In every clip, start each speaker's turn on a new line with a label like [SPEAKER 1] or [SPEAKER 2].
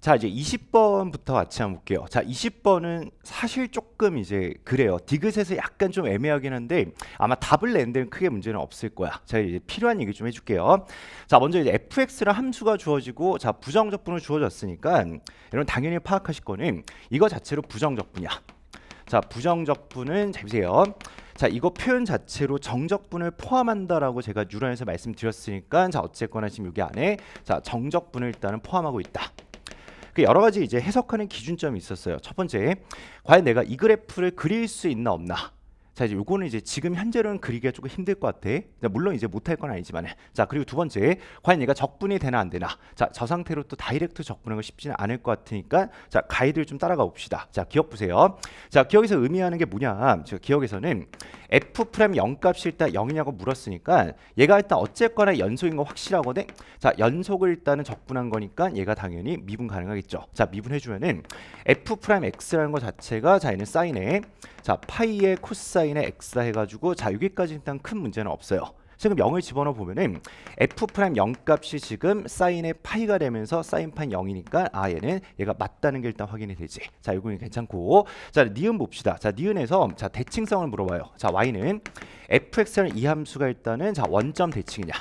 [SPEAKER 1] 자 이제 20번부터 같이 한번 볼게요. 자 20번은 사실 조금 이제 그래요. 디귿에서 약간 좀 애매하긴 한데 아마 답을 낸 데는 크게 문제는 없을 거야. 자 이제 필요한 얘기 좀 해줄게요. 자 먼저 이제 fx라 함수가 주어지고 자 부정적분을 주어졌으니까 여러분 당연히 파악하실 거는 이거 자체로 부정적분이야. 자 부정적분은 잘 보세요. 자 이거 표현 자체로 정적분을 포함한다라고 제가 뉴런에서 말씀드렸으니까 자 어쨌거나 지금 여기 안에 자 정적분을 일단은 포함하고 있다. 그 여러 가지 이제 해석하는 기준점이 있었어요. 첫 번째, 과연 내가 이 그래프를 그릴 수 있나 없나. 자 이제 요거는 이제 지금 현재로는 그리기가 조금 힘들 것 같아. 자, 물론 이제 못할 건 아니지만 자 그리고 두 번째 과연 얘가 적분이 되나 안 되나. 자 저 상태로 또 다이렉트 적분하는 거 쉽지는 않을 것 같으니까 자 가이드를 좀 따라가 봅시다. 자 기억 보세요. 자 기억에서 의미하는 게 뭐냐. 제 기억에서는 f 프라임 0값이 일단 0이냐고 물었으니까 얘가 일단 어쨌거나 연속인 거 확실하거든. 자 연속을 일단은 적분한 거니까 얘가 당연히 미분 가능하겠죠. 자 미분해주면은 f 프라임 x라는 거 자체가 자 얘는 사인에 자 파이의 코사인의 x다 해가지고 자 여기까지 일단 큰 문제는 없어요. 지금 0을 집어넣어 보면은 f 프라0 값이 지금 사인의 파이가 되면서 사인판 0이니까 아 얘는 얘가 맞다는 게 일단 확인이 되지. 자이거 괜찮고 자 니은 봅시다. 자 니은에서 자 대칭성을 물어봐요. 자 y는 fx라는 이 함수가 일단은 자 원점 대칭이냐.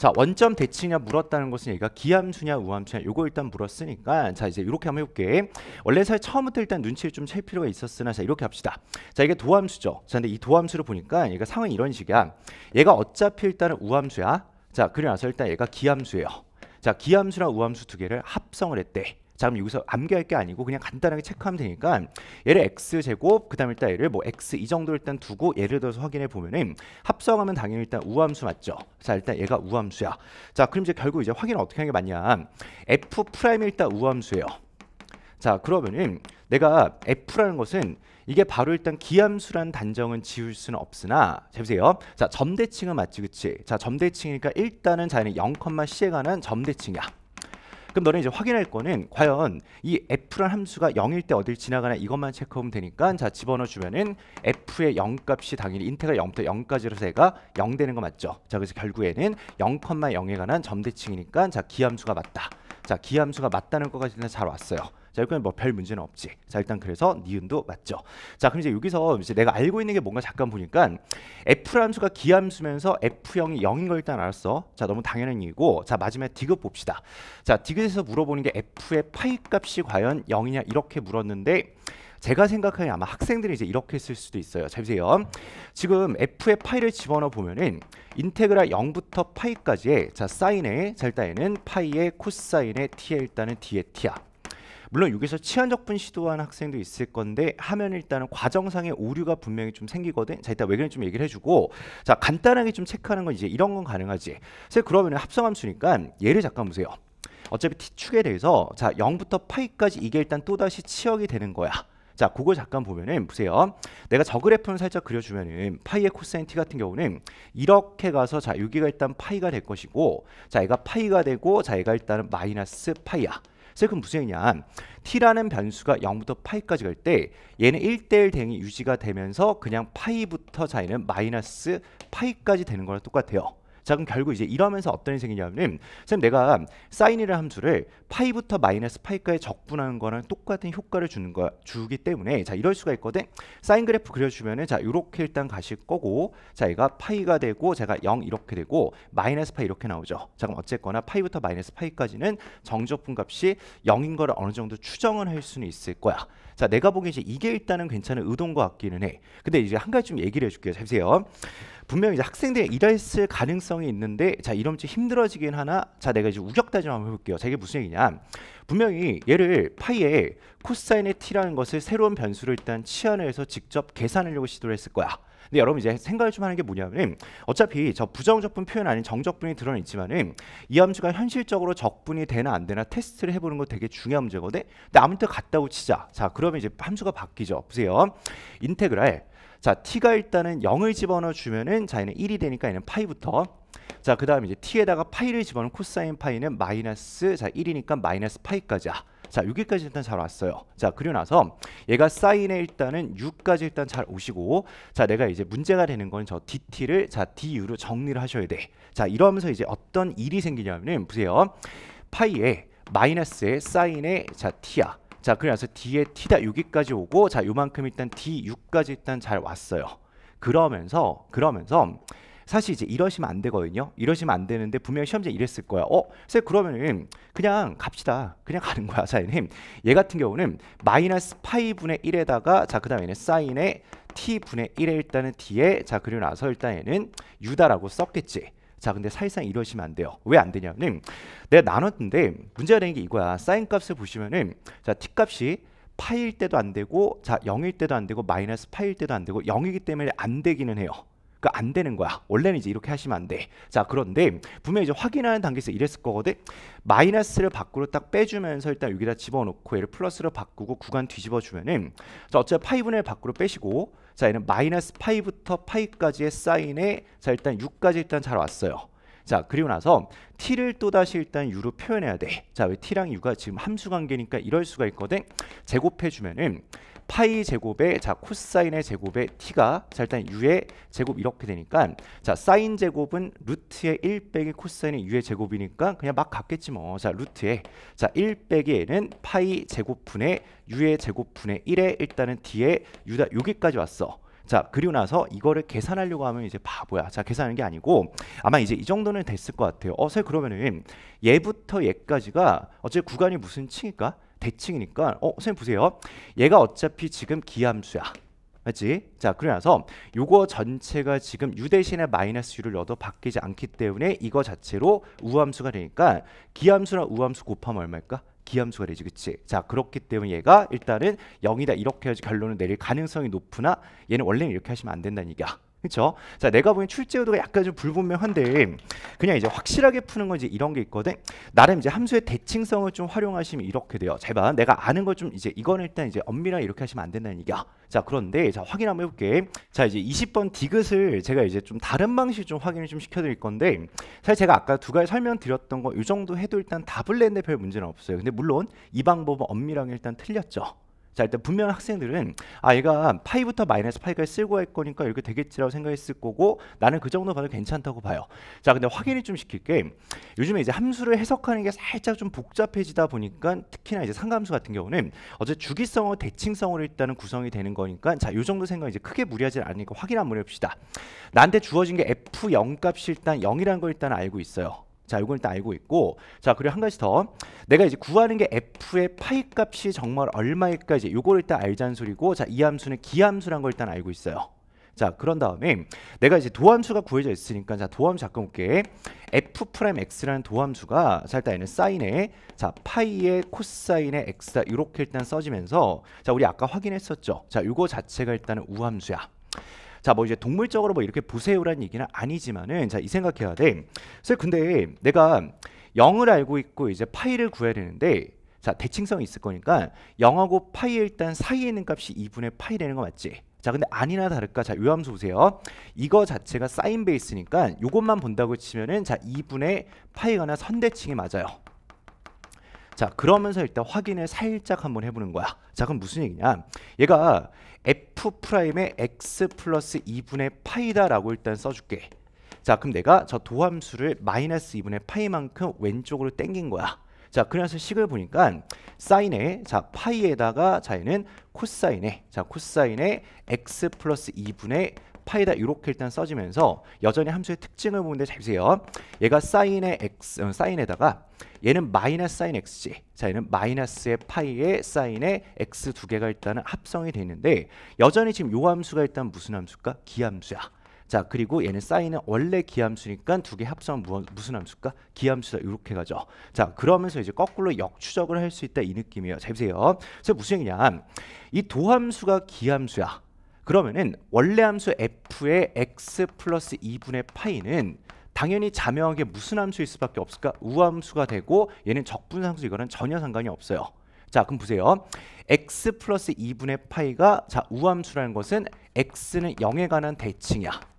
[SPEAKER 1] 자 원점 대칭이냐 물었다는 것은 얘가 기함수냐 우함수냐 요거 일단 물었으니까 자 이제 이렇게 한번 해볼게 원래 사실 처음부터 일단 눈치를 좀 챌 필요가 있었으나 자 이렇게 합시다 자 이게 도함수죠 자 근데 이 도함수를 보니까 얘가 상황이 이런 식이야 얘가 어차피 일단은 우함수야 자 그리고 나서 일단 얘가 기함수예요 자 기함수랑 우함수 두 개를 합성을 했대 자 그럼 여기서 암기할 게 아니고 그냥 간단하게 체크하면 되니까 얘를 x 제곱 그 다음에 일단 얘를 뭐 x 이 정도 일단 두고 예를 들어서 확인해 보면은 합성하면 당연히 일단 우함수 맞죠 자 일단 얘가 우함수야 자 그럼 이제 결국 이제 확인을 어떻게 하는 게 맞냐 f 프라임이 일단 우함수예요 자 그러면은 내가 F라는 것은 이게 바로 일단 기함수란 단정은 지울 수는 없으나 자 보세요 자 점대칭은 맞지 그치 자 점대칭이니까 일단은 자연히 0,c에 관한 점대칭이야 그럼 너는 이제 확인할 거는 과연 이 f란 함수가 0일 때 어딜 지나가나 이것만 체크하면 되니까 자 집어넣어 주면은 f의 0값이 당연히 인테가 0부터 0까지로세가0 되는 거 맞죠? 자 그래서 결국에는 0,0에 관한 점대칭이니까 자 기함수가 맞다. 자 기함수가 맞다는 것까지는 잘 왔어요. 자 이건 뭐별 문제는 없지. 자 일단 그래서 니은도 맞죠. 자 그럼 이제 여기서 이제 내가 알고 있는 게 뭔가 잠깐 보니까 F함수가 기함수면서 F형이 0인 걸 일단 알았어. 자 너무 당연한 얘기고 자 마지막에 디귿 봅시다. 자 디귿에서 물어보는 게 F의 파이 값이 과연 0이냐 이렇게 물었는데 제가 생각하기에 아마 학생들이 이제 이렇게 쓸 수도 있어요. 잘 보세요. 지금 f의 파이를 집어넣어 보면은 인테그라 0부터 파이까지의 자 사인의 자 일단에는 파이의 코사인의 t에 일단은 d의 t야. 물론 여기서 치안적분 시도한 학생도 있을 건데 하면 일단은 과정상의 오류가 분명히 좀 생기거든. 자 일단 그견을좀 얘기를 해주고 자 간단하게 좀 체크하는 건 이제 이런 건 가능하지. 그래서 그러면 합성함수니까 얘를 잠깐 보세요. 어차피 t축에 대해서 자 0부터 파이까지 이게 일단 또다시 치역이 되는 거야. 자, 그걸 잠깐 보면은 보세요. 내가 저 그래프는 살짝 그려주면은 파이의 코사인 t 같은 경우는 이렇게 가서 자 여기가 일단 파이가 될 것이고 자 얘가 파이가 되고 자 얘가 일단은 마이너스 파이야. 그래서 그 무슨 얘기냐? t라는 변수가 0부터 파이까지 갈 때 얘는 1대1 대응이 유지가 되면서 그냥 파이부터 자이는 마이너스 파이까지 되는 거랑 똑같아요. 자 그럼 결국 이제 이러면서 어떤 일이 생기냐면 선생님 내가 사인이라는 함수를 파이부터 마이너스 파이까지 적분하는 거랑 똑같은 효과를 주는 거 주기 때문에 자 이럴 수가 있거든 사인 그래프 그려주면은 자 이렇게 일단 가실 거고 자 얘가 파이가 되고 제가 0 이렇게 되고 마이너스 파이 이렇게 나오죠 자 그럼 어쨌거나 파이부터 마이너스 파이까지는 정적분 값이 0인 거를 어느 정도 추정을 할 수는 있을 거야 자 내가 보기엔 이제 이게 일단은 괜찮은 의도인 것 같기는 해 근데 이제 한 가지 좀 얘기를 해줄게요 잘 보세요 분명히 학생들이 일했을 가능성이 있는데 자 이러면 좀 힘들어지긴 하나 자 내가 이제 우격다짐 한번 해볼게요. 자 이게 무슨 얘기냐? 분명히 얘를 파이에 코사인의 t라는 것을 새로운 변수로 일단 치환을 해서 직접 계산하려고 시도를 했을 거야. 근데 여러분 이제 생각을 좀 하는 게 뭐냐면 어차피 저 부정적분 표현 아닌 정적분이 드러나있지만이 함수가 현실적으로 적분이 되나 안 되나 테스트를 해보는 거 되게 중요한 문제거든. 근데 아무튼 갔다고 치자. 자 그러면 이제 함수가 바뀌죠. 보세요. 인테그랄 자, t가 일단은 0을 집어넣어 주면은 자 얘는 1이 되니까 얘는 파이부터 자, 그다음 에 이제 t에다가 파이를 집어넣은 코사인 파이는 마이너스 자 1이니까 마이너스 파이까지야. 자, 여기까지 일단 잘 왔어요. 자, 그리고 나서 얘가 사인에 일단은 6까지 일단 잘 오시고 자, 내가 이제 문제가 되는 건 저 dt를 자, du로 정리를 하셔야 돼. 자, 이러면서 이제 어떤 일이 생기냐면은 보세요. 파이에 마이너스의 사인의 자 t야. 자 그래서 D에 T다 여기까지 오고 자 요만큼 일단 D6까지 일단 잘 왔어요. 그러면서 그러면서 사실 이제 이러시면 안 되거든요. 이러시면 안 되는데 분명히 시험장 이랬을 거야. 어, 쌤 그러면은 그냥 갑시다. 그냥 가는 거야, 사인님. 얘 같은 경우는 마이너스 파이 분의 1에다가 자 그다음에는 사인에 t 분의 1에 일단은 t에 자 그리고 나서 일단 얘는 u다라고 썼겠지. 자, 근데 사실상 이러시면 안 돼요. 왜 안 되냐면 내가 나눴는데 문제가 되는 게 이거야. 사인 값을 보시면은 자, 티 값이 파일 때도 안 되고 자 0일 때도 안 되고 마이너스 파일 때도 안 되고 0이기 때문에 안 되기는 해요. 그니까안 되는 거야. 원래는 이제 이렇게 하시면 안 돼. 자, 그런데 분명히 이제 확인하는 단계에서 이랬을 거거든. 마이너스를 밖으로 딱 빼주면서 일단 여기다 집어넣고 얘를 플러스로 바꾸고 구간 뒤집어 주면은 자, 어차피 파이분의 밖으로 빼시고 자, 얘는 마이너스 파이부터 파이까지의 사인에 자, 일단 6까지 일단 잘 왔어요. 자, 그리고 나서 t를 또다시 일단 u로 표현해야 돼. 자, 왜 t랑 u가 지금 함수 관계니까 이럴 수가 있거든. 제곱해 주면은 파이 제곱에 자 코사인의 제곱에 t가 자 일단 u의 제곱 이렇게 되니까 자 사인 제곱은 루트의 1 빼기 코사인의 u의 제곱이니까 그냥 막 갔겠지 뭐 자 루트에 자1 빼기 에는 파이 제곱분의 u의 제곱분의 1에 일단은 t에 u다 여기까지 왔어 자 그리고 나서 이거를 계산하려고 하면 이제 바보야 자 계산하는 게 아니고 아마 이제 이 정도는 됐을 것 같아요 어서 그러면은 얘부터 얘까지가 어째 구간이 무슨 층일까 대칭이니까 어 선생님 보세요. 얘가 어차피 지금 기함수야. 맞지? 자 그래서 요거 전체가 지금 u 대신에 마이너스 u를 넣어도 바뀌지 않기 때문에 이거 자체로 우함수가 되니까 기함수랑 우함수 곱하면 얼마일까? 기함수가 되지 그치? 자 그렇기 때문에 얘가 일단은 0이다 이렇게 해야지 결론을 내릴 가능성이 높으나 얘는 원래는 이렇게 하시면 안 된다는 얘기야 그렇죠? 자, 내가 보기엔 출제 의도가 약간 좀 불분명한데 그냥 이제 확실하게 푸는 건 이제 이런 게 있거든. 나름 이제 함수의 대칭성을 좀 활용하시면 이렇게 돼요. 제발 내가 아는 걸 좀 이제 이건 일단 이제 엄밀하게 이렇게 하시면 안 된다는 얘기야. 자, 그런데 자, 확인 한번 해 볼게. 자, 이제 20번 디귿을 제가 이제 좀 다른 방식 좀 확인을 좀 시켜 드릴 건데 사실 제가 아까 두 가지 설명드렸던 거 이 정도 해도 일단 답을 냈는데 별 문제는 없어요. 근데 물론 이 방법은 엄밀하게 일단 틀렸죠. 자 일단 분명 학생들은 아 얘가 파이부터 마이너스 파이까지 쓸고 할 거니까 이렇게 되겠지라고 생각했을 거고 나는 그 정도 봐도 괜찮다고 봐요. 자 근데 확인을 좀 시킬 게 요즘에 이제 함수를 해석하는 게 살짝 좀 복잡해지다 보니까 특히나 이제 상감수 같은 경우는 어제 주기성어 대칭성어로 일단은 구성이 되는 거니까 자요 정도 생각 이제 크게 무리하지 않으니까 확인 한번 해봅시다. 나한테 주어진 게 f0 값이 일단 0이라는 걸 일단 알고 있어요. 자, 이건 일단 알고 있고. 자, 그리고 한 가지 더. 내가 이제 구하는 게 f의 파이 값이 정말 얼마일까 이제 요거를 일단 알자는 소리고 자, 이 함수는 기함수란 걸 일단 알고 있어요. 자, 그런 다음에 내가 이제 도함수가 구해져 있으니까 자, 도함수 잠깐 볼게. f 프라임 x라는 도함수가 자, 일단 얘는 사인에 자, 파이의 코사인의 x다. 이렇게 일단 써지면서 자, 우리 아까 확인했었죠. 자, 요거 자체가 일단은 우함수야. 자, 뭐 이제 동물적으로 뭐 이렇게 보세요라는 얘기는 아니지만은 자, 이 생각해야 돼. 그래서 근데 내가 0을 알고 있고 이제 파이를 구해야 되는데 자, 대칭성이 있을 거니까 0하고 파이 일단 사이에 있는 값이 2분의 파이 되는 거 맞지? 자 근데 아니나 다를까 자 요함수 보세요 이거 자체가 사인 베이스니까 요것만 본다고 치면은 자 2분의 파이가나 선대칭이 맞아요 자, 그러면서 일단 확인을 살짝 한번 해보는 거야. 자, 그럼 무슨 얘기냐? 얘가 f 프라임의 x 플러스 2분의 파이다라고 일단 써줄게. 자, 그럼 내가 저 도함수를 마이너스 2분의 파이만큼 왼쪽으로 땡긴 거야. 자, 그래서 식을 보니까 사인에 자 파이에다가 자에는 코사인에 자 코사인에 x 플러스 2분의 파이다 이렇게 일단 써지면서 여전히 함수의 특징을 보는데 잘 보세요. 얘가 사인의 x 어, 사인에다가 얘는 마이너스 사인 x지. 자, 얘는 마이너스의 파이의 사인의 x 두 개가 일단은 합성이 되는데 여전히 지금 요 함수가 일단 무슨 함수일까? 기함수야. 자 그리고 얘는 사인은 원래 기함수니까 두 개 합성 은 무슨 함수일까? 기함수다 이렇게 가죠 자 그러면서 이제 거꾸로 역추적을 할 수 있다 이 느낌이에요 자, 보세요 그래서 무슨 얘기냐 이 도함수가 기함수야 그러면은 원래 함수 f의 x 플러스 2분의 파이는 당연히 자명하게 무슨 함수일 수밖에 없을까? 우함수가 되고 얘는 적분상수 이거는 전혀 상관이 없어요. 자 그럼 보세요. x 플러스 2분의 파이가 자 우함수라는 것은 x는 0에 관한 대칭이야.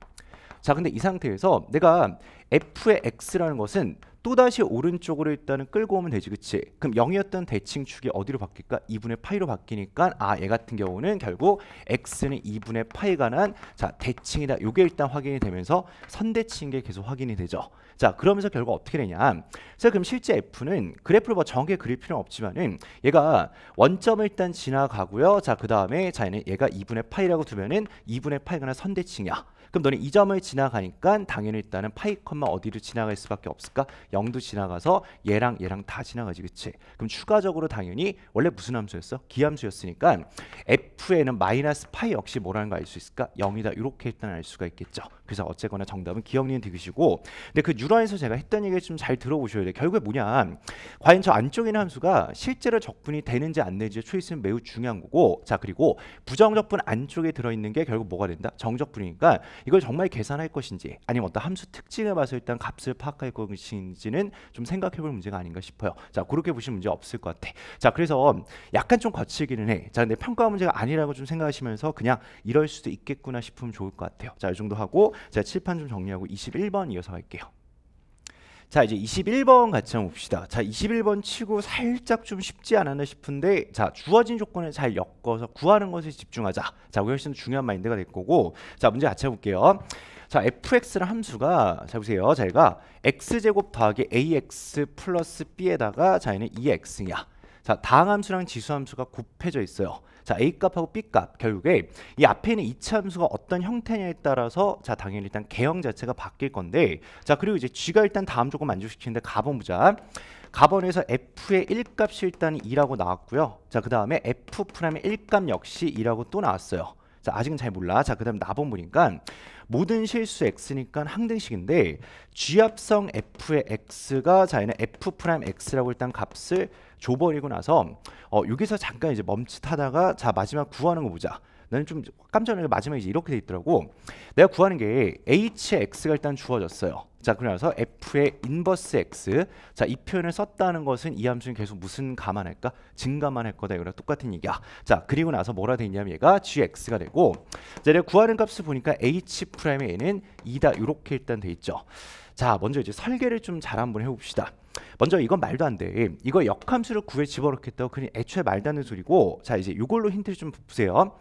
[SPEAKER 1] 자 근데 이 상태에서 내가 f의 x라는 것은 또다시 오른쪽으로 일단은 끌고 오면 되지 그치 그럼 0이었던 대칭축이 어디로 바뀔까 2분의 파이로 바뀌니까 아 얘 같은 경우는 결국 x는 2분의 파에 관한 자 대칭이다 요게 일단 확인이 되면서 선대칭계 계속 확인이 되죠 자 그러면서 결국 어떻게 되냐 자 그럼 실제 f는 그래프를 뭐 정확히 그릴 필요는 없지만은 얘가 원점을 일단 지나가고요 자 그 다음에 자 얘는 얘가 2분의 파이라고 두면은 2분의 파에 관한 선대칭이야 그럼 너는 이 점을 지나가니까 당연히 일단은 파이 컴마 어디를 지나갈 수밖에 없을까? 0도 지나가서 얘랑 얘랑 다 지나가지 그치? 그럼 추가적으로 당연히 원래 무슨 함수였어? 기함수였으니까 f에는 마이너스 파이 역시 뭐라는 거 알 수 있을까? 0이다 이렇게 일단 알 수가 있겠죠. 그래서 어쨌거나 정답은 기억니은 디귿이고 근데 그 뉴런에서 제가 했던 얘기 좀 잘 들어보셔야 돼요. 결국에 뭐냐 과연 저 안쪽에 있는 함수가 실제로 적분이 되는지 안되는지 초이스는 매우 중요한 거고 자 그리고 부정적분 안쪽에 들어있는 게 결국 뭐가 된다? 정적분이니까 이걸 정말 계산할 것인지 아니면 어떤 함수 특징에 봐서 일단 값을 파악할 것인지는 좀 생각해 볼 문제가 아닌가 싶어요. 자 그렇게 보시면 문제 없을 것 같아. 자 그래서 약간 좀 거칠기는 해. 자 근데 평가 문제가 아니라고 좀 생각하시면서 그냥 이럴 수도 있겠구나 싶으면 좋을 것 같아요. 자 이 정도 하고 제가 칠판 좀 정리하고 21번 이어서 갈게요자 이제 21번 같이 한번 봅시다. 자 21번 치고 살짝 좀 쉽지 않았나 싶은데 자 주어진 조건을 잘 엮어서 구하는 것에 집중하자. 자 그게 훨씬 중요한 마인드가 될 거고 자 문제 같이 해볼게요. 자 fx라는 함수가 자 보세요. 자기가 x제곱 더하기 ax 플러스 b에다가 자기는 2x냐. 자 e 다항함수랑 지수함수가 곱해져 있어요. 자 A값하고 B값 결국에 이 앞에 있는 이차함수가 어떤 형태냐에 따라서 자 당연히 일단 개형 자체가 바뀔 건데 자 그리고 이제 G가 일단 다음 조건 만족시키는데 가번 보자 가번에서 F의 1값이 일단 2라고 나왔고요 자 그 다음에 F 프라임의 1값 역시 2라고 또 나왔어요 자 아직은 잘 몰라 자그 다음 나번 보니까 모든 실수 x니까 항등식인데 g합성 f의 x가 자 얘는 f 프라임 x라고 일단 값을 줘버리고 나서 어, 여기서 잠깐 이제 멈칫하다가 자 마지막 구하는 거 보자. 나는 좀 깜짝 놀래 마지막에 이제 이렇게 돼 있더라고. 내가 구하는 게 hx가 일단 주어졌어요. 자, 그러면서 f의 인버스 x. 자, 이 표현을 썼다는 것은 이 함수는 계속 무슨 감안할까? 증가만할 거다. 이거랑 똑같은 얘기야. 자, 그리고 나서 뭐라 되냐면 얘가 gx가 되고 자, 내가 구하는 값을 보니까 h 프라임의 얘는 2다. 이렇게 일단 돼 있죠. 자, 먼저 이제 설계를 좀 잘 한번 해 봅시다. 먼저 이건 말도 안 돼. 이거 역함수를 구해 집어넣겠다고 그냥 애초에 말도 안 되는 소리고 자, 이제 이걸로 힌트를 좀 보세요.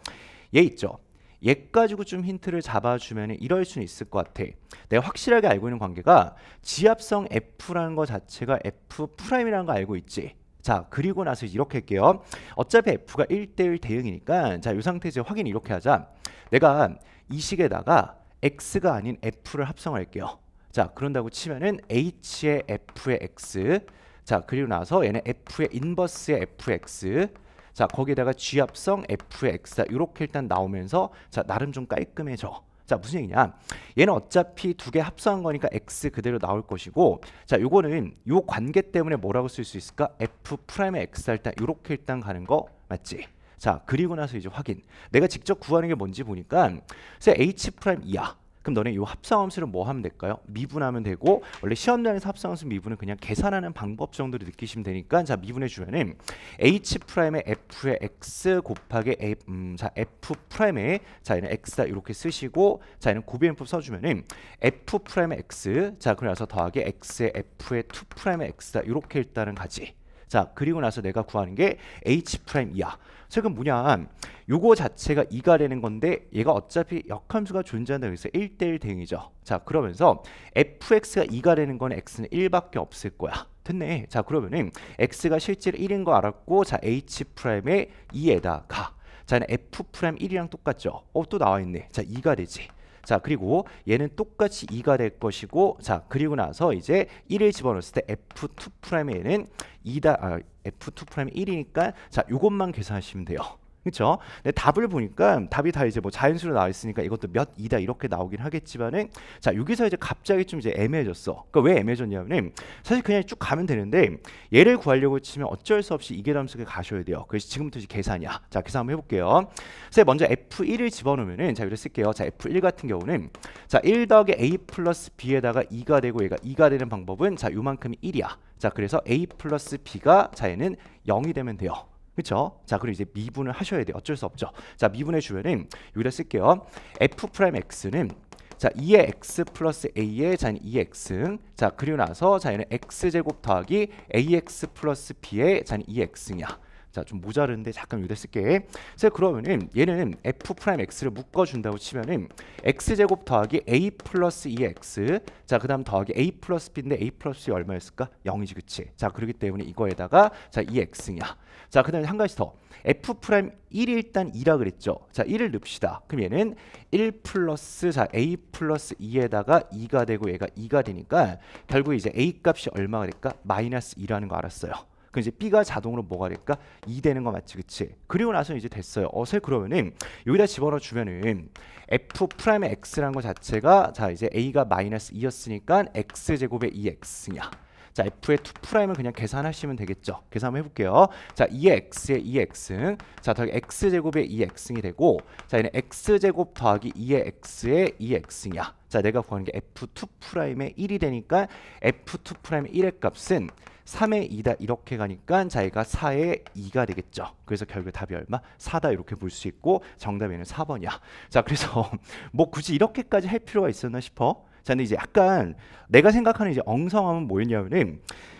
[SPEAKER 1] 얘 있죠. 얘 가지고 좀 힌트를 잡아주면 이럴 수는 있을 것 같아. 내가 확실하게 알고 있는 관계가 지압성 F라는 것 자체가 F 프라임이라는 거 알고 있지. 자 그리고 나서 이렇게 할게요. 어차피 F가 1대1 대응이니까 자이 상태에서 확인 이렇게 하자. 내가 이 식에다가 X가 아닌 F를 합성할게요. 자 그런다고 치면은 H의 F의 X 자 그리고 나서 얘는 F의 인버스의 Fx 의자 거기에다가 g 압성 fx 이렇게 일단 나오면서 자 나름 좀 깔끔해져. 자 무슨 얘기냐 얘는 어차피 두 개 합성한 거니까 x 그대로 나올 것이고 자 요거는 요 관계 때문에 뭐라고 쓸 수 있을까 f 프라임의 x 일단 이렇게 일단 가는 거 맞지 자 그리고 나서 이제 확인 내가 직접 구하는 게 뭔지 보니까 세 h 프라임 이하 그럼 너네 이 합성함수를 뭐 하면 될까요? 미분하면 되고 원래 시험장에서 합성함수 미분은 그냥 계산하는 방법 정도로 느끼시면 되니까 자 미분해 주면은 h 프라임의 f의 x 곱하기 a, 음, 자 f 프라임의 자 얘는 x다 이렇게 쓰시고 자 얘는 고비행법 써주면은 f 프라임의 x 자 그래서 더하기 x의 f의 2 프라임의 x다 이렇게 일단은 가지 자 그리고 나서 내가 구하는 게 h 프라임 이하 최근 뭐냐 요거 자체가 2가 되는 건데 얘가 어차피 역함수가 존재한다고 해서 1대1 대응이죠. 자 그러면서 fx가 2가 되는 건 x는 1밖에 없을 거야. 됐네. 자 그러면은 x가 실제로 1인 거 알았고 자 h'의 2에다가 자는 f'1이랑 똑같죠. 어 또 나와 있네. 자 2가 되지. 자 그리고 얘는 똑같이 2가 될 것이고 자 그리고 나서 이제 1을 집어넣었을 때 f2'의 얘는 2다 아, F2 프라임 1이니까 자, 이것만 계산하시면 돼요. 그쵸 근데 답을 보니까 답이 다 이제 뭐 자연수로 나와 있으니까 이것도 몇 이다 이렇게 나오긴 하겠지만은 자 여기서 이제 갑자기 좀 이제 애매해졌어. 그러니까 왜 애매해졌냐면은 사실 그냥 쭉 가면 되는데 얘를 구하려고 치면 어쩔 수 없이 이계 함수에 가셔야 돼요. 그래서 지금부터 이제 계산이야. 자 계산 한번 해볼게요. 그래서 먼저 f1을 집어넣으면은 자 이렇게 쓸게요. 자 f1 같은 경우는 자1 더하기 a 플러스 b에다가 2가 되고 얘가 2가 되는 방법은 자 요만큼이 1이야. 자 그래서 a 플러스 b가 자 얘는 0이 되면 돼요. 그렇 자, 그리고 이제 미분을 하셔야 돼요. 어쩔 수 없죠. 자, 미분해 주면은 여기다 쓸게요. f x는 자 2의 x 플러스 a의 자 2x 자 그리고 나서 자 얘는 x 제곱 더하기 ax 플러스 b의 자 2x냐 자좀 모자른데 잠깐 여기다 쓸게 자, 그러면은 얘는 f 프라임 x를 묶어준다고 치면은 x 제곱 더하기 a 플러스 2x e 자그 다음 더하기 a 플러스 b인데 a 플러스 b 얼마였을까 0이지 그치 자 그러기 때문에 이거에다가 자 2x냐 e 자그 다음에 한 가지 더 f 프라임 1이 일단 2라 그랬죠 자 1을 넣읍시다 그럼 얘는 1 플러스 자 a 플러스 2에다가 2가 되고 얘가 2가 되니까 결국 이제 a 값이 얼마가 될까 마이너스 2라는 거 알았어요 그럼 이제 B가 자동으로 뭐가 될까? 2 되는 거 맞지 그치? 그리고 나서 이제 됐어요. 어서 그러면은 여기다 집어넣어 주면은 F 프라임 의 X라는 거 자체가 자 이제 A가 마이너스 2였으니까 X제곱의 2X냐 e 자, f의 2 프라임을 그냥 계산하시면 되겠죠. 계산 한번 해볼게요. 자, 2 e x의 2x. E 자, 더하기 x제곱의 2x이 되고, 자, 얘는 x제곱 더하기 2 x의 2x냐. 자, 내가 구하는 게 f2 프라임의 1이 되니까 f2 프라임 의 1의 값은 3에 2다 이렇게 가니까 자기가 4에 2가 되겠죠. 그래서 결국 답이 얼마? 4다 이렇게 볼 수 있고 정답에는 4번이야. 자 그래서 뭐 굳이 이렇게까지 할 필요가 있었나 싶어. 자 근데 이제 약간 내가 생각하는 이제 엉성함은 뭐였냐면은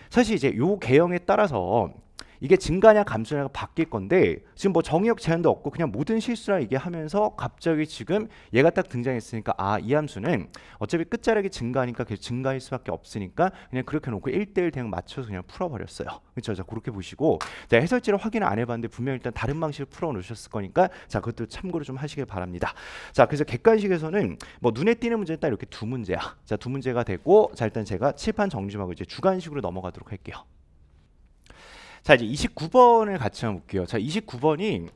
[SPEAKER 1] 사실 이제 요 개형에 따라서 이게 증가냐 감소냐가 바뀔 건데 지금 뭐 정의역 제한도 없고 그냥 모든 실수라 이게 하면서 갑자기 지금 얘가 딱 등장했으니까 아 이 함수는 어차피 끝자락이 증가하니까 계속 증가할 수밖에 없으니까 그냥 그렇게 놓고 1대1 대응 맞춰서 그냥 풀어버렸어요. 그렇죠? 자 그렇게 보시고 자, 해설지를 확인 을안 해봤는데 분명 일단 다른 방식으로 풀어놓으셨을 거니까 자 그것도 참고를 좀 하시길 바랍니다. 자 그래서 객관식에서는 뭐 눈에 띄는 문제는 딱 이렇게 두 문제야. 자 두 문제가 되고 자 일단 제가 칠판 정리하고 이제 주관식으로 넘어가도록 할게요. 자 이제 29번을 같이 한번 볼게요. 자 29번이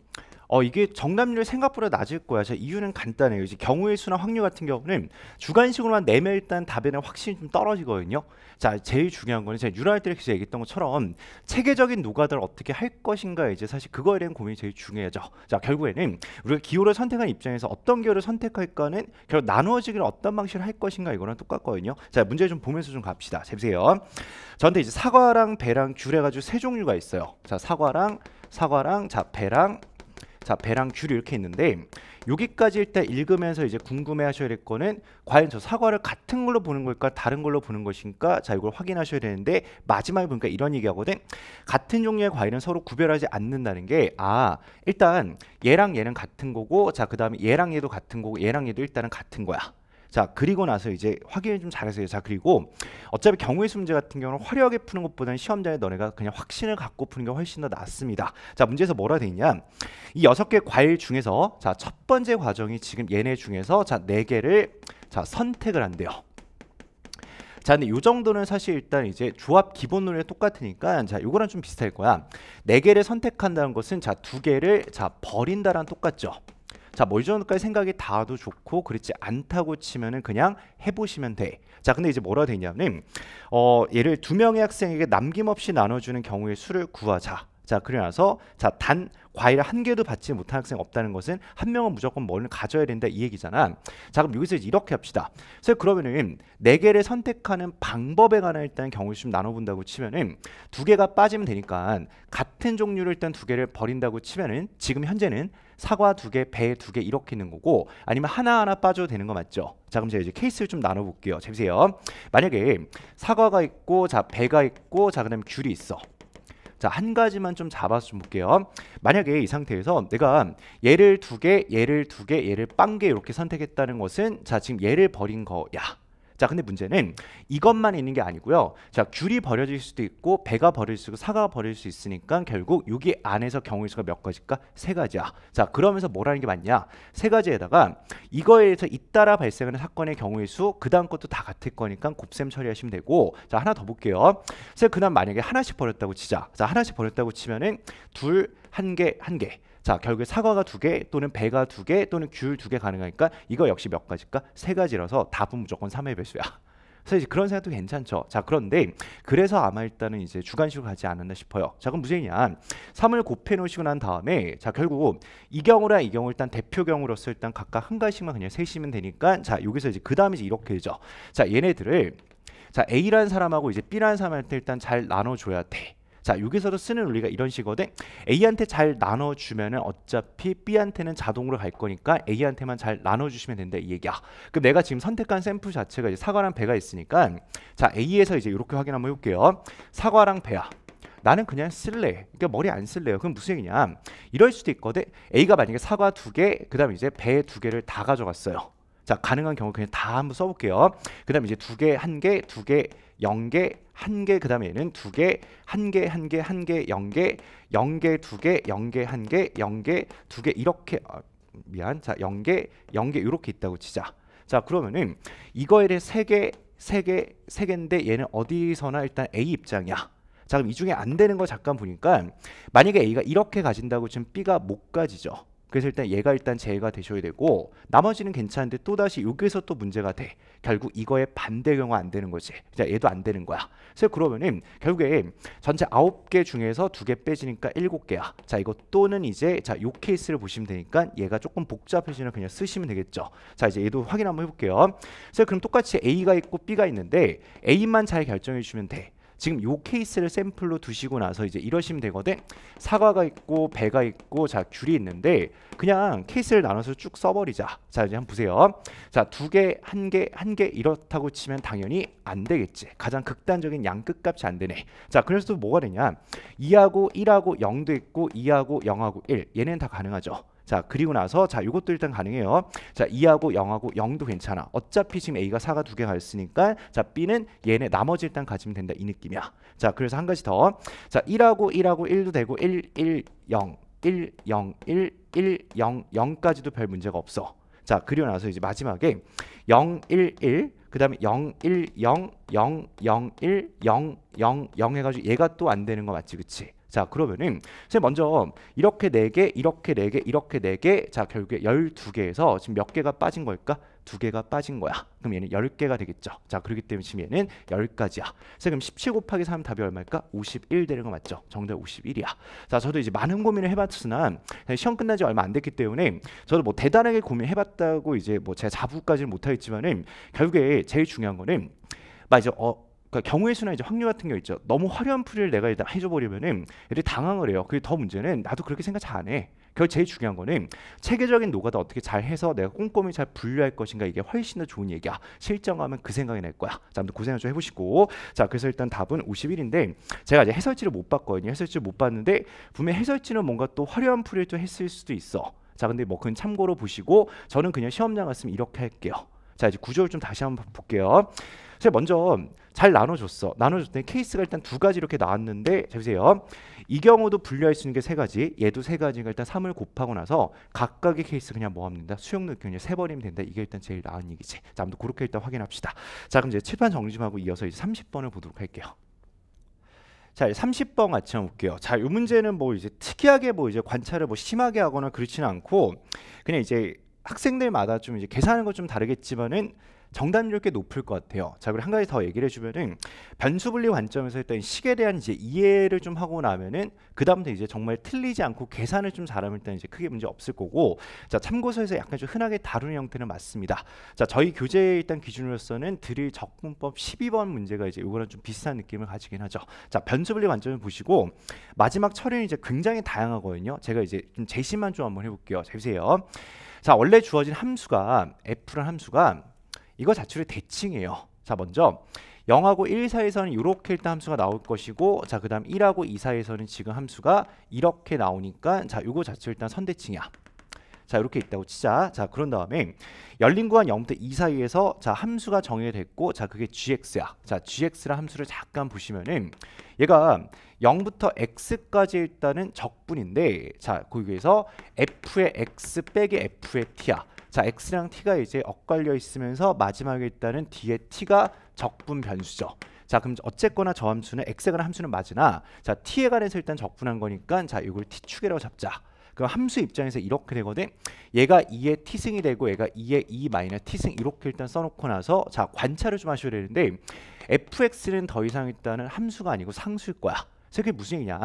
[SPEAKER 1] 어, 이게 정답률 생각보다 낮을 거야. 자, 이유는 간단해요. 이제 경우의 수나 확률 같은 경우는 주관식으로만 내면 일단 답에는 확실히 좀 떨어지거든요. 자, 제일 중요한 거는 제가 유라할 때 계속 얘기했던 것처럼 체계적인 노가다를 어떻게 할 것인가 이제 사실 그거에 대한 고민이 제일 중요하죠. 자, 결국에는 우리가 기호를 선택한 입장에서 어떤 기호를 선택할까는 결국 나누어지기를 어떤 방식을 할 것인가 이거랑 똑같거든요. 자, 문제 좀 보면서 좀 갑시다. 보세요. 저한테 이제 사과랑 배랑 귤 해가지고 세 종류가 있어요. 자, 사과랑 사과랑 자 배랑 자 배랑 귤이 렇게 있는데 여기까지 일단 읽으면서 이제 궁금해하셔야 될 거는 과연 저 사과를 같은 걸로 보는 걸까 다른 걸로 보는 것인가 자 이걸 확인하셔야 되는데 마지막에 보니까 이런 얘기하거든 같은 종류의 과일은 서로 구별하지 않는다는 게 아 일단 얘랑 얘는 같은 거고 자 그 다음에 얘랑 얘도 같은 거고 얘랑 얘도 일단은 같은 거야 자 그리고 나서 이제 확인을 좀 잘하세요. 자 그리고 어차피 경우의 수 문제 같은 경우는 화려하게 푸는 것보다는 시험 장에 너네가 그냥 확신을 갖고 푸는 게 훨씬 더 낫습니다. 자 문제에서 뭐라 되냐이 여섯 개 과일 중에서 자 첫 번째 과정이 지금 얘네 중에서 자네 개를 자 선택을 한대요. 자, 근데 요 정도는 사실 일단 이제 조합 기본으로 똑같으니까 자, 요거랑 좀 비슷할 거야. 네 개를 선택한다는 것은 자, 두 개를 자, 버린다란 똑같죠. 자, 멀전까 뭐 생각이 다도 좋고 그렇지 않다고 치면은 그냥 해보시면 돼. 자, 근데 이제 뭐라 되냐면 어, 얘를 두 명의 학생에게 남김없이 나눠주는 경우의 수를 구하자. 자, 그리고 나서 자, 단 과일 한 개도 받지 못한 학생 없다는 것은 한 명은 무조건 뭘 가져야 된다 이 얘기잖아. 자 그럼 여기서 이제 이렇게 합시다. 그래서 그러면은 네 개를 선택하는 방법에 관한 일단 경우를 좀 나눠본다고 치면은 두 개가 빠지면 되니까 같은 종류를 일단 두 개를 버린다고 치면은 지금 현재는 사과 두 개, 배 두 개 이렇게 있는 거고 아니면 하나하나 빠져도 되는 거 맞죠? 자 그럼 제가 이제 케이스를 좀 나눠볼게요. 재 보세요. 만약에 사과가 있고 자 배가 있고 자 그다음에 귤이 있어. 자, 한 가지만 좀 잡아서 좀 볼게요. 만약에 이 상태에서 내가 얘를 두 개, 얘를 두 개, 얘를 빵개 이렇게 선택했다는 것은 자, 지금 얘를 버린 거야. 자, 근데 문제는 이것만 있는 게 아니고요. 자, 귤이 버려질 수도 있고 배가 버릴 수 있고 사과가 버릴 수 있으니까 결국 여기 안에서 경우의 수가 몇 가지일까? 세 가지야. 자, 그러면서 뭐라는 게 맞냐? 세 가지에다가 이거에 의해서 잇따라 발생하는 사건의 경우의 수, 그 다음 것도 다 같을 거니까 곱셈 처리하시면 되고 자, 하나 더 볼게요. 그래서 그날 만약에 하나씩 버렸다고 치자. 자, 하나씩 버렸다고 치면은 둘, 한 개, 한 개. 자, 결국에 사과가 두 개 또는 배가 두 개 또는 귤 두 개 가능하니까 이거 역시 몇 가지일까? 세 가지라서 답은 무조건 3의 배수야. 그래서 이제 그런 생각도 괜찮죠. 자, 그런데 그래서 아마 일단은 이제 주관식으로 가지 않았나 싶어요. 자, 그럼 무슨 얘기냐? 3을 곱해 놓으시고 난 다음에 자, 결국 이 경우랑 이 경우 일단 대표경으로서 일단 각각 한 가지씩만 그냥 세시면 되니까 자, 여기서 이제 그다음에 이제 이렇게 되죠. 자, 얘네들을 자, A라는 사람하고 이제 B라는 사람한테 일단 잘 나눠 줘야 돼. 자 여기서도 쓰는 논리가 이런 식거든 A한테 잘 나눠주면은 어차피 B한테는 자동으로 갈 거니까 A한테만 잘 나눠주시면 된다 이 얘기야 그럼 내가 지금 선택한 샘플 자체가 이제 사과랑 배가 있으니까 자 A에서 이제 이렇게 확인 한번 해볼게요 사과랑 배야 나는 그냥 쓸래. 그러니까 머리 안 쓸래요. 그럼 무슨 얘기냐? 이럴 수도 있거든. A가 만약에 사과 두 개, 그다음에 이제 배 두 개를 다 가져갔어요. 자 가능한 경우 그냥 다 한번 써볼게요. 그다음에 이제 두 개, 한 개, 두 개, 0개, 1개, 그 다음에는 얘 2개, 1개, 1개, 1개, 0개, 0개, 2개, 0개, 1개, 0개, 2개 이렇게 아, 미안. 자, 0개, 0개 이렇게 있다고 치자. 자, 그러면은 이거에 대해 3개, 3개, 3개인데 얘는 어디서나 일단 A 입장이야. 자, 그럼 이 중에 안 되는 거 잠깐 보니까 만약에 A가 이렇게 가진다고 지금 B가 못 가지죠. 그래서 일단 얘가 일단 제외가 되셔야 되고 나머지는 괜찮은데 또다시 여기서 또 문제가 돼. 결국 이거에 반대 경우 안 되는 거지. 자, 얘도 안 되는 거야. 그래서 그러면은 결국에 전체 아홉 개 중에서 두개 빼지니까 일곱 개야. 자, 이거 또는 이제 자, 요 케이스를 보시면 되니까 얘가 조금 복잡해지면 그냥 쓰시면 되겠죠. 자, 이제 얘도 확인 한번 해 볼게요. 그래서 그럼 똑같이 A가 있고 B가 있는데 A만 잘 결정해 주면 돼. 지금 요 케이스를 샘플로 두시고 나서 이제 이러시면 되거든 사과가 있고 배가 있고 자 귤이 있는데 그냥 케이스를 나눠서 쭉 써버리자 자 이제 한번 보세요 자 두개한개한 개 이렇다고 치면 당연히 안 되겠지 가장 극단적인 양끝값이 안 되네 자 그래서 또 뭐가 되냐 2하고 1하고 0도 있고 2하고 0하고 1 얘는 다 가능하죠 자 그리고 나서 자 이것도 일단 가능해요. 자 2하고 0하고 0도 괜찮아. 어차피 지금 A가 4가 두 개가 있으니까 자 B는 얘네 나머지 일단 가지면 된다 이 느낌이야. 자 그래서 한 가지 더. 자 1하고 1하고 1도 되고 1, 1, 0, 1, 0, 1, 1, 0, 0까지도 별 문제가 없어. 자 그리고 나서 이제 마지막에 0, 1, 1, 그 다음에 0, 1, 0, 0, 0, 1, 0, 0, 0 해가지고 얘가 또 안 되는 거 맞지 그치? 자 그러면은 선생님 먼저 이렇게 네개 이렇게 네개 이렇게 네개자 결국에 열 두 개에서 지금 몇 개가 빠진 걸까? 두 개가 빠진 거야. 그럼 얘는 열개가 되겠죠. 자, 그렇기 때문에 지금 얘는 열가지야 자, 그럼 17 곱하기 3 답이 얼마일까? 51 되는 거 맞죠? 정답 51이야. 자, 저도 이제 많은 고민을 해봤으나 시험 끝나지 얼마 안 됐기 때문에 저도 뭐 대단하게 고민해봤다고 이제 뭐 제 자부까지는 못하겠지만은 결국에 제일 중요한 거는 막 이제 어, 그러니까 경우의 수나 이제 확률 같은 게 있죠. 너무 화려한 풀이를 내가 일단 해줘버리면은 애들이 당황을 해요. 그게 더 문제는 나도 그렇게 생각 잘 안 해. 결 제일 중요한 거는 체계적인 노가다 어떻게 잘 해서 내가 꼼꼼히 잘 분류할 것인가 이게 훨씬 더 좋은 얘기야. 실정하면그 생각이 날 거야. 자, 아무튼 고생을 좀 해보시고 자 그래서 일단 답은 51인데 제가 이제 해설지를 못 봤거든요. 해설지를 못 봤는데 분명 해설지는 뭔가 또 화려한 풀이를 좀 했을 수도 있어. 자 근데 뭐 그건 참고로 보시고 저는 그냥 시험장 갔으면 이렇게 할게요. 자 이제 구조를 좀 다시 한번 볼게요. 제가 먼저 잘 나눠줬어. 나눠줬더니 케이스가 일단 두 가지 이렇게 나왔는데 자 보세요. 이 경우도 분류할 수 있는 게 세 가지, 얘도 세가지가 일단 3을 곱하고 나서 각각의 케이스 그냥 모하면 된다? 수용률 그냥 세버리면 된다. 이게 일단 제일 나은 얘기지. 자, 아무튼 그렇게 일단 확인합시다. 자, 그럼 이제 칠판 정리 좀 하고 이어서 이제 30번을 보도록 할게요. 자, 30번 같이 한번 볼게요. 자, 이 문제는 뭐 이제 특이하게 뭐 이제 관찰을 뭐 심하게 하거나 그렇지는 않고 그냥 이제 학생들마다 좀 이제 계산하는 것 좀 다르겠지만은 정답률 꽤 높을 것 같아요. 자, 그리고 한 가지 더 얘기를 해주면은 변수 분리 관점에서 일단 식에 대한 이제 이해를 좀 하고 나면은 그 다음부터 이제 정말 틀리지 않고 계산을 좀 잘하면 일단 이제 크게 문제 없을 거고 자 참고서에서 약간 좀 흔하게 다루는 형태는 맞습니다. 자, 저희 교재 일단 기준으로서는 드릴 적분법 12번 문제가 이제 이거랑 좀 비슷한 느낌을 가지긴 하죠. 자, 변수 분리 관점을 보시고 마지막 처리는 이제 굉장히 다양하거든요. 제가 이제 좀 제시만 좀 한번 해볼게요. 잘 보세요. 자, 원래 주어진 함수가 f란 함수가 이거 자체를 대칭이에요. 자, 먼저 0하고 1 사이에서는 이렇게 일단 함수가 나올 것이고 자, 그다음 1하고 2 사이에서는 지금 함수가 이렇게 나오니까 자, 이거 자체 를 일단 선대칭이야. 자 이렇게 있다고 치자. 자 그런 다음에 열린 구간 0부터 2 사이에서 자 함수가 정해됐고 자 그게 gx야. 자 gx란 함수를 잠깐 보시면은 얘가 0부터 x까지 일단은 적분인데 자 거기에서 f의 x 빼기 f의 t야. 자 x랑 t가 이제 엇갈려 있으면서 마지막에 일단은 d의 t가 적분 변수죠. 자 그럼 어쨌거나 저 함수는 x에 관한 함수는 맞으나 자 t에 관해서 일단 적분한 거니까 자 이걸 t축이라고 잡자. 그 함수 입장에서 이렇게 되거든. 얘가 2의 t승이 되고 얘가 2의 2마이 e t승 이렇게 일단 써놓고 나서 자 관찰을 좀 하셔야 되는데 fx는 더 이상 일단은 함수가 아니고 상수일 거야. 그 그게 무슨 얘기냐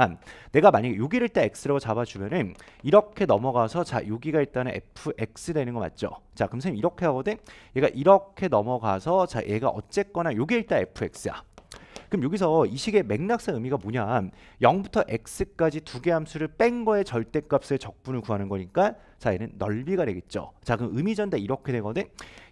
[SPEAKER 1] 내가 만약에 여기를 일단 x라고 잡아주면은 이렇게 넘어가서 자 여기가 일단은 fx 되는 거 맞죠 자 그럼 선생님 이렇게 하거든 얘가 이렇게 넘어가서 자 얘가 어쨌거나 여기 일단 fx야 그럼 여기서 이 식의 맥락상 의미가 뭐냐? 0부터 x까지 두 개 함수를 뺀거에 절대값의 적분을 구하는 거니까 자 얘는 넓이가 되겠죠. 자 그럼 의미 전달 이렇게 되거든.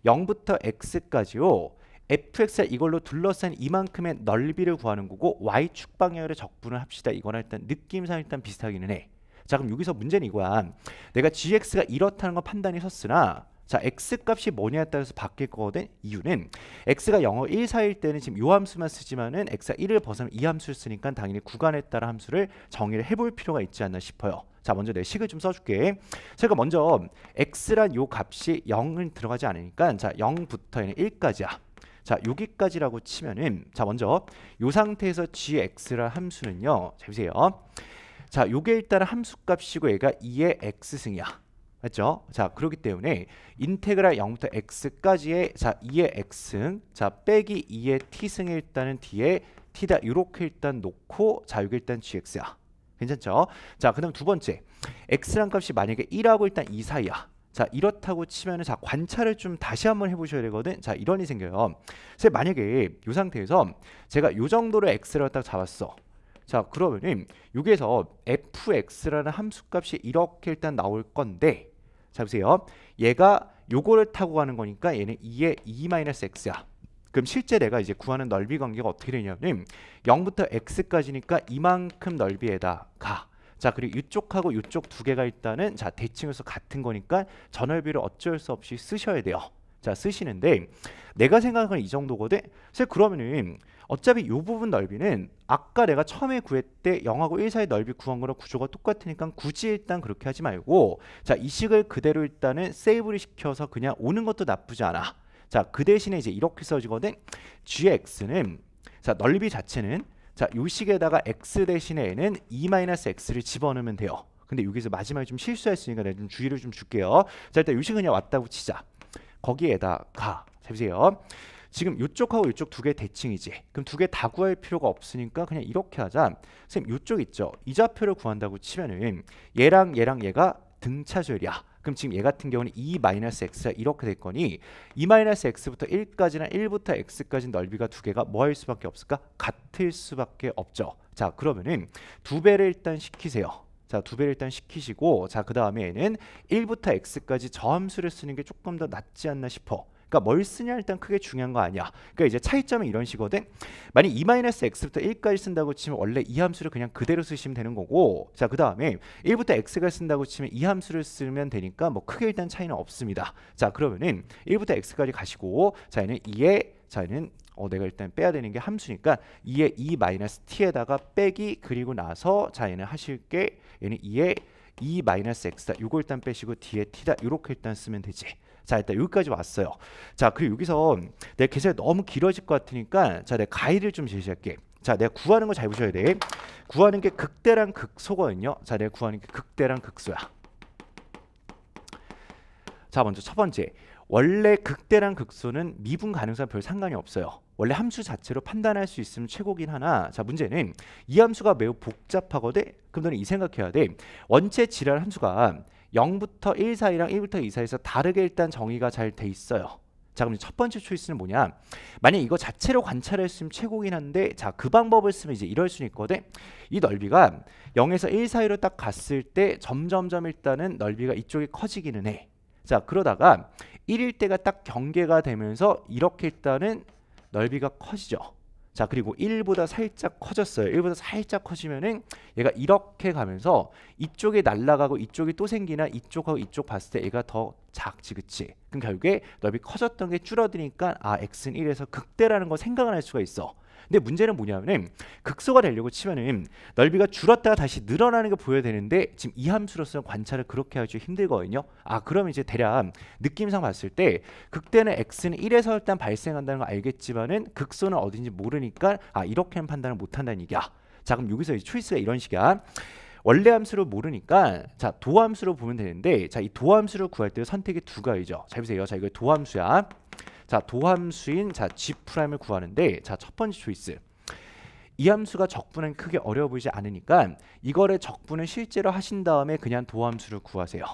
[SPEAKER 1] 0부터 x까지요. fx를 이걸로 둘러싼 이만큼의 넓이를 구하는 거고 y축 방향으로 적분을 합시다. 이거는 일단 느낌상 일단 비슷하기는 해. 자 그럼 여기서 문제는 이거야. 내가 gx가 이렇다는 거 판단이 섰으나 자, x 값이 뭐냐에 따라서 바뀔 거거든. 이유는 x가 0, 1, 4일 때는 지금 요 함수만 쓰지만은 x가 1을 벗으면 이 함수를 쓰니까 당연히 구간에 따라 함수를 정의를 해볼 필요가 있지 않나 싶어요. 자 먼저 내 식을 좀 써줄게 제가 그러니까 먼저 x란 요 값이 0은 들어가지 않으니까 자 0부터 1까지야 자 여기까지라고 치면은 자 먼저 요 상태에서 gx란 함수는요 잘 보세요 자 요게 일단은 함수값이고 얘가 2의 x승이야 맞죠? 자, 그렇기 때문에 인테그랄 0부터 x까지의 자 2의 x승, 자 빼기 2의 t승에 일단은 뒤에 t다 이렇게 일단 놓고 자 여기 일단 gx야. 괜찮죠? 자, 그다음 두 번째 x란 값이 만약에 1하고 일단 2 사이야. 자 이렇다고 치면은 자 관찰을 좀 다시 한번 해보셔야 되거든 자 이런 일이 생겨요 그 만약에 이 상태에서 제가 이 정도로 x를 딱 잡았어 자 그러면은 여기에서 fx라는 함수값이 이렇게 일단 나올 건데 자 보세요. 얘가 요거를 타고 가는 거니까 얘는 2의 2-x야. E 그럼 실제 내가 이제 구하는 넓이 관계가 어떻게 되냐면 0부터 x까지니까 이만큼 넓이에다 가. 자 그리고 이쪽하고 이쪽 두 개가 일단은 자 대칭에서 같은 거니까 전넓이를 어쩔 수 없이 쓰셔야 돼요. 자 쓰시는데 내가 생각하는 이 정도거든. 그래서 그러면은 어차피 이 부분 넓이는 아까 내가 처음에 구했때 0하고 1 사이 넓이 구한 거랑 구조가 똑같으니까 굳이 일단 그렇게 하지 말고 자 이 식을 그대로 일단은 세이브를 시켜서 그냥 오는 것도 나쁘지 않아 자 그 대신에 이제 이렇게 써지거든 gx는 자 넓이 자체는 자요 식에다가 x 대신에는 e x 를 집어넣으면 돼요 근데 여기서 마지막에 좀 실수했으니까 내가 좀 주의를 좀 줄게요 자 일단 요식 은 그냥 왔다고 치자 거기에다가 자 보세요 지금 이쪽하고 이쪽 두 개 대칭이지. 그럼 두 개 다 구할 필요가 없으니까 그냥 이렇게 하자. 선생님 이쪽 있죠. 이좌표를 구한다고 치면은 얘랑 얘랑 얘가 등차절이야 그럼 지금 얘 같은 경우는 2-x가 e 이렇게 될 거니 2-x부터 e 1까지나 1부터 x까지 넓이가 두 개가 뭐 할 수밖에 없을까? 같을 수밖에 없죠. 자 그러면은 두 배를 일단 시키세요. 자, 두 배를 일단 시키시고 자, 그 다음에는 얘 1부터 x까지 저함수를 쓰는 게 조금 더 낫지 않나 싶어. 그러니까 뭘 쓰냐 일단 크게 중요한 거 아니야. 그러니까 이제 차이점은 이런 식거든. 만약 2-x부터 1까지 쓴다고 치면 원래 이 함수를 그냥 그대로 쓰시면 되는 거고 자 그 다음에 1부터 x가 쓴다고 치면 이 함수를 쓰면 되니까 뭐 크게 일단 차이는 없습니다. 자 그러면은 1부터 x까지 가시고 자 얘는 2에 자 얘는 어, 내가 일단 빼야 되는 게 함수니까 2에 2마 t에다가 빼기 그리고 나서 자 얘는 하실 게 얘는 2에 2마 x다. 이거 일단 빼시고 뒤에 t다. 이렇게 일단 쓰면 되지. 자 일단 여기까지 왔어요. 자 그리고 여기서 내 계산이 너무 길어질 것 같으니까 자내 가이드를 좀 제시할게. 자 내가 구하는 거 잘 보셔야 돼. 구하는 게 극대랑 극소거든요. 자 내가 구하는 게 극대랑 극소야. 자 먼저 첫 번째 원래 극대랑 극소는 미분 가능성 별 상관이 없어요. 원래 함수 자체로 판단할 수 있으면 최고긴 하나 자 문제는 이 함수가 매우 복잡하거든 그럼 너는 이 생각해야 돼 원체 질환 함수가 0부터 1 사이랑 1부터 2 사이에서 다르게 일단 정의가 잘 돼 있어요. 자 그럼 첫 번째 초이스는 뭐냐 만약 이거 자체로 관찰했으면 최고긴 한데 자 그 방법을 쓰면 이제 이럴 수는 있거든 이 넓이가 0에서 1 사이로 딱 갔을 때 점점점 일단은 넓이가 이쪽이 커지기는 해자 그러다가 1일 때가 딱 경계가 되면서 이렇게 일단은 넓이가 커지죠 자 그리고 1보다 살짝 커졌어요 1보다 살짝 커지면은 얘가 이렇게 가면서 이쪽에 날라가고 이쪽이 또 생기나 이쪽하고 이쪽 봤을 때 얘가 더 작지 그치 그럼 결국에 너비 커졌던 게 줄어드니까 아 x는 1에서 극대라는 거 생각을 할 수가 있어 근데 문제는 뭐냐면은 극소가 되려고 치면은 넓이가 줄었다가 다시 늘어나는 게 보여야 되는데 지금 이 함수로서는 관찰을 그렇게 하기 힘들거든요. 아 그럼 이제 대략 느낌상 봤을 때 극대는 x는 1에서 일단 발생한다는 걸 알겠지만은 극소는 어딘지 모르니까 아 이렇게는 판단을 못 한다는 얘기야. 자 그럼 여기서 이제 초이스가 이런 식이야. 원래 함수를 모르니까 자 도함수로 보면 되는데 자 이 도함수를 구할 때 선택이 두 가지죠. 잘 보세요. 자 이거 도함수야. 자 도함수인 자 g 프라임을 구하는데 자첫 번째 초이스 이 함수가 적분은 크게 어려워 보이지 않으니까 이거를 적분을 실제로 하신 다음에 그냥 도함수를 구하세요.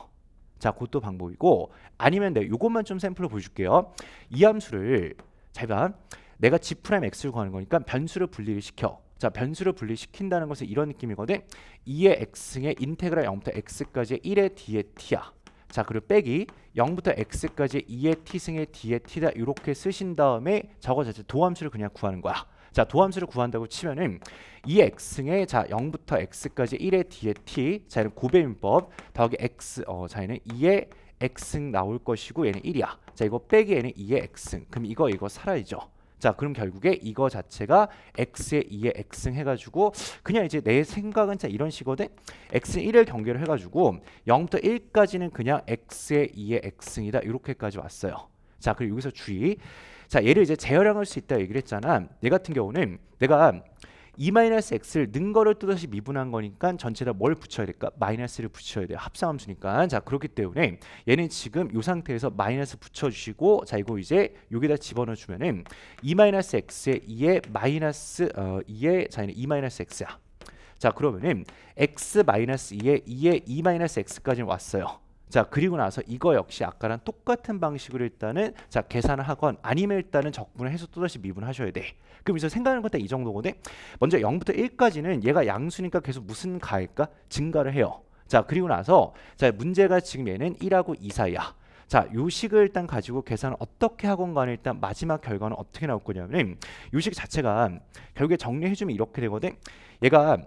[SPEAKER 1] 자, 그것도 방법이고 아니면 네, 요것만 좀 샘플로 보여줄게요. 이 함수를 잘 봐. 내가 g 프라임 x를 구하는 거니까 변수를 분리를 시켜. 자, 변수를 분리시킨다는 것은 이런 느낌이거든. 2의 x의 인테그랄 0부터 x까지의 1의 d의 t야. 자, 그리고 빼기 0부터 x까지 2의 t승의 d의 t다 이렇게 쓰신 다음에 저거 자체 도함수를 그냥 구하는 거야. 자 도함수를 구한다고 치면은 이 x 승의자 0부터 x까지 1의 d의 t 자 얘는 고배민법 더하기 x 어, 자 얘는 2의 x승 나올 것이고 얘는 1이야. 자 이거 빼기 얘는 2의 x승 그럼 이거 이거 사라지죠. 자 그럼 결국에 이거 자체가 x에 2에 x승 해가지고 그냥 이제 내 생각은 자 이런 식거든 x 1을 경계를 해가지고 0부터 1까지는 그냥 x에 2에 x승이다 이렇게까지 왔어요 자 그리고 여기서 주의 자 얘를 이제 재활용할수 있다 얘기를 했잖아 얘 같은 경우는 내가 2-x를 는 거를 또다시 미분한 거니까 전체다 뭘 붙여야 될까? 마이너스를 붙여야 돼요. 합성함수니까. 자, 그렇기 때문에 얘는 지금 이 상태에서 마이너스 붙여주시고 자, 이거 이제 여기다 집어넣어주면은 2 x 에 2에 마이너스 어, 2에 자, 얘는 2-x야. 자, 그러면은 x-2에 2에 2-x까지 왔어요. 자 그리고 나서 이거 역시 아까랑 똑같은 방식으로 일단은 자 계산을 하건 아니면 일단은 적분을 해서 또다시 미분하셔야 돼 그럼 이제 생각하는 건딱이 정도거든 먼저 0부터 1까지는 얘가 양수니까 계속 무슨 가일까 증가를 해요 자 그리고 나서 자 문제가 지금 얘는 1하고 2 사이야 자, 요식을 일단 가지고 계산을 어떻게 하건 간에 일단 마지막 결과는 어떻게 나올 거냐면 요식 자체가 결국에 정리해주면 이렇게 되거든. 얘가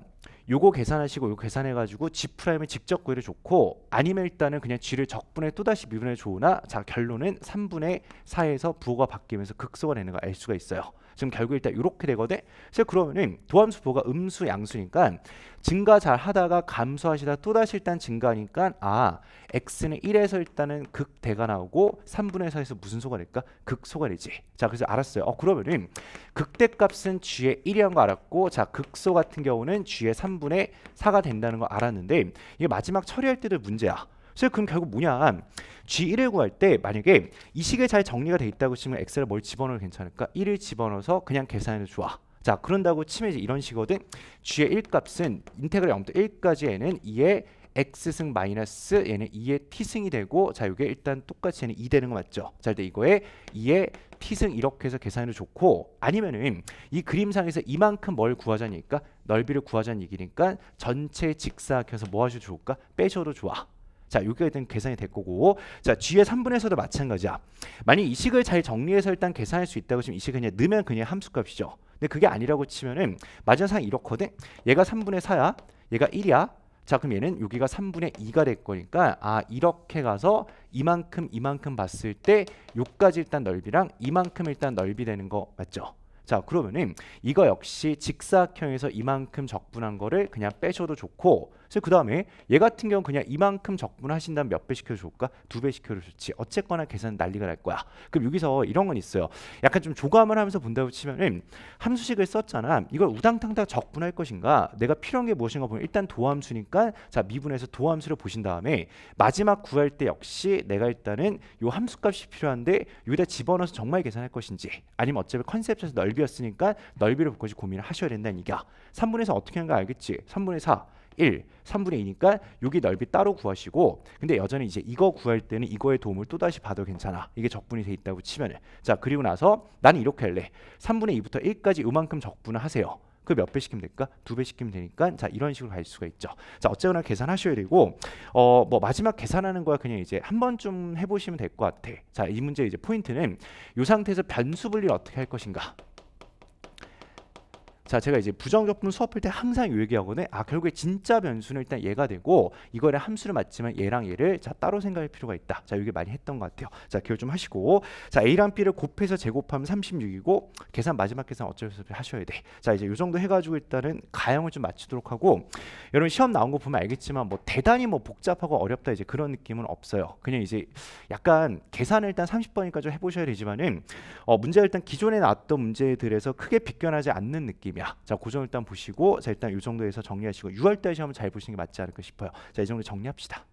[SPEAKER 1] 요거 계산하시고 요 계산해가지고 G 프라임을 직접 구해도 좋고 아니면 일단은 그냥 G를 적분에 또다시 미분해 좋으나 자 결론은 3분의 4에서 부호가 바뀌면서 극소가 되는 걸 알 수가 있어요. 지금 결국 일단 이렇게 되거든. 그래서 그러면 도함수보가 음수 양수니까 증가 잘 하다가 감소하시다 또다시 일단 증가하니까 아 x는 1에서 일단은 극대가 나오고 3분의 4에서 무슨 소가 될까? 극소가 되지. 자 그래서 알았어요. 어 그러면은 극대값은 g의 1이란 거 알았고 자 극소 같은 경우는 g의 3분의 4가 된다는 거 알았는데 이게 마지막 처리할 때도 문제야. 그래서 그럼 결국 뭐냐 G1을 구할 때 만약에 이 식에 잘 정리가 돼 있다고 치면 엑셀에 뭘 집어넣어도 괜찮을까? 1을 집어넣어서 그냥 계산해도 좋아. 자 그런다고 치면 이제 이런 식이거든. G의 1값은 인테그랄 0부터 1까지에는 2의 x승 마이너스 얘는 2의 t승이 되고 자 이게 일단 똑같이 얘는 2 되는 거 맞죠? 자 일단 이거에 2의 t승 이렇게 해서 계산해도 좋고 아니면은 이 그림상에서 이만큼 뭘 구하자니까 넓이를 구하자는 얘기니까 전체 직사각해서 뭐 하셔도 좋을까? 빼셔도 좋아 자 여기가 일단 계산이 될 거고 자 G의 3분에서도 마찬가지야 만약 이 식을 잘 정리해서 일단 계산할 수 있다고 지금 이 식을 그냥 넣으면 그냥 함수값이죠 근데 그게 아니라고 치면은 마지막상 이렇거든 얘가 3분의 4야 얘가 1이야 자 그럼 얘는 여기가 3분의 2가 될 거니까 아 이렇게 가서 이만큼 이만큼 봤을 때 요까지 일단 넓이랑 이만큼 일단 넓이 되는 거 맞죠? 자 그러면은 이거 역시 직사각형에서 이만큼 적분한 거를 그냥 빼셔도 좋고 그래서 그 다음에 얘 같은 경우 그냥 이만큼 적분하신다면 몇 배 시켜줄까? 두 배 시켜줄지 어쨌거나 계산 난리가 날 거야. 그럼 여기서 이런 건 있어요. 약간 좀 조감을 하면서 본다고 치면 함수식을 썼잖아. 이걸 우당탕탕 적분할 것인가? 내가 필요한 게 무엇인가 보면 일단 도함수니까 자 미분해서 도함수를 보신 다음에 마지막 구할 때 역시 내가 일단은 요 함수값이 필요한데 여기다 집어넣어서 정말 계산할 것인지 아니면 어차피 컨셉에서 넓이였으니까 넓이를 볼 것이 고민을 하셔야 된다는 얘기야. 3분의 4 어떻게 하는가 알겠지? 3분의 4 1, 3분의 2니까 여기 넓이 따로 구하시고 근데 여전히 이제 이거 구할 때는 이거의 도움을 또다시 받아도 괜찮아. 이게 적분이 돼 있다고 치면은 자 그리고 나서 나는 이렇게 할래. 3분의 2부터 1까지 이만큼 적분을 하세요. 그 몇 배 시키면 될까? 두배 시키면 되니까 자 이런 식으로 갈 수가 있죠. 자 어쨌거나 계산하셔야 되고 어 뭐 마지막 계산하는 거야 그냥 이제 한 번쯤 해보시면 될 것 같아. 자 이 문제 이제 포인트는 이 상태에서 변수 분리를 어떻게 할 것인가? 자 제가 이제 부정적분 수업할 때 항상 얘기하거든 아 결국에 진짜 변수는 일단 얘가 되고 이거를 함수를 맞지만 얘랑 얘를 자 따로 생각할 필요가 있다 자 이게 많이 했던 것 같아요 자 기억 좀 하시고 자 A랑 B를 곱해서 제곱하면 36이고 계산 마지막 계산 어쩔 수 없이 하셔야 돼자 이제 요 정도 해가지고 일단은 가형을 좀 맞추도록 하고 여러분 시험 나온 거 보면 알겠지만 뭐 대단히 뭐 복잡하고 어렵다 이제 그런 느낌은 없어요 그냥 이제 약간 계산을 일단 30번이니까 좀 해보셔야 되지만은 어문제 일단 기존에 나왔던 문제들에서 크게 비껴나지 않는 느낌 개념이야. 자, 고점 그 일단 보시고 자, 일단 이 정도에서 정리하시고 6월 달시 험번잘 보시는 게 맞지 않을까 싶어요. 자, 이 정도 정리합시다.